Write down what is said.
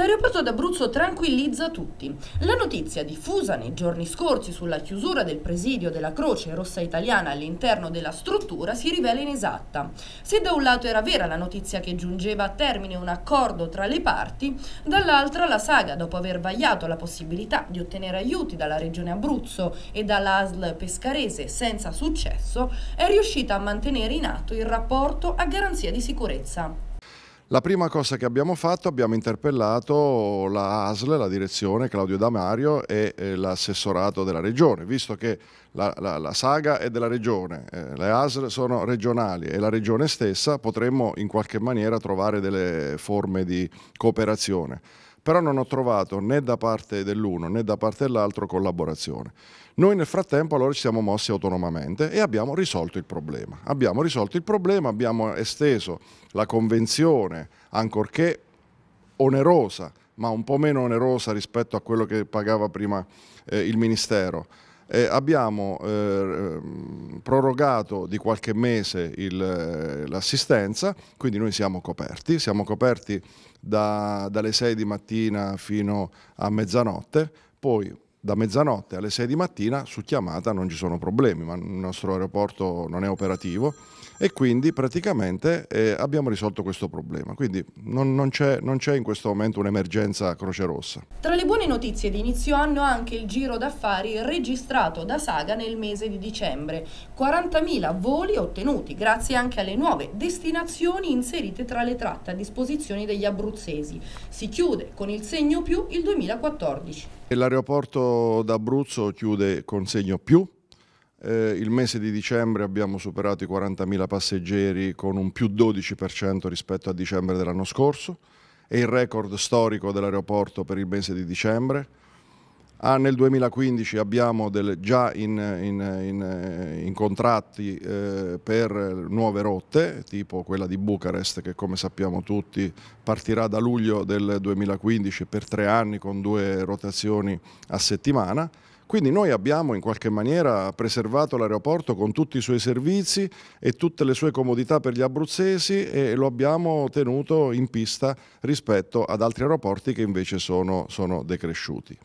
L'aeroporto d'Abruzzo tranquillizza tutti. La notizia diffusa nei giorni scorsi sulla chiusura del presidio della Croce Rossa Italiana all'interno della struttura si rivela inesatta. Se da un lato era vera la notizia che giungeva a termine un accordo tra le parti, dall'altra la saga, dopo aver vagliato la possibilità di ottenere aiuti dalla Regione Abruzzo e dall'ASL pescarese senza successo, è riuscita a mantenere in atto il rapporto a garanzia di sicurezza. La prima cosa che abbiamo fatto, abbiamo interpellato la ASL, la direzione, Claudio Damario e eh, l'assessorato della regione, visto che la, la, la saga è della regione, eh, le ASL sono regionali e la regione stessa potremmo in qualche maniera trovare delle forme di cooperazione però non ho trovato né da parte dell'uno né da parte dell'altro collaborazione. Noi nel frattempo allora ci siamo mossi autonomamente e abbiamo risolto il problema. Abbiamo risolto il problema, abbiamo esteso la convenzione, ancorché onerosa, ma un po' meno onerosa rispetto a quello che pagava prima eh, il Ministero. Eh, abbiamo eh, prorogato di qualche mese il, eh, l'assistenza, quindi noi siamo coperti, siamo coperti da, dalle 6 di mattina fino a mezzanotte, poi da mezzanotte alle 6 di mattina su chiamata non ci sono problemi, ma il nostro aeroporto non è operativo e quindi praticamente eh, abbiamo risolto questo problema. Quindi non, non c'è, in questo momento un'emergenza Croce Rossa. Tra le buone notizie di inizio anno anche il giro d'affari registrato da Saga nel mese di dicembre. 40.000 voli ottenuti grazie anche alle nuove destinazioni inserite tra le tratte a disposizione degli abruzzesi. Si chiude con il segno più il 2014. L'aeroporto d'Abruzzo chiude con segno più. Eh, il mese di dicembre abbiamo superato i 40.000 passeggeri con un più 12% rispetto a dicembre dell'anno scorso. È il record storico dell'aeroporto per il mese di dicembre. Ah, nel 2015 abbiamo del, già in, in, in, in contratti eh, per nuove rotte, tipo quella di Bucarest che come sappiamo tutti partirà da luglio del 2015 per tre anni con due rotazioni a settimana. Quindi noi abbiamo in qualche maniera preservato l'aeroporto con tutti i suoi servizi e tutte le sue comodità per gli abruzzesi e lo abbiamo tenuto in pista rispetto ad altri aeroporti che invece sono, sono decresciuti.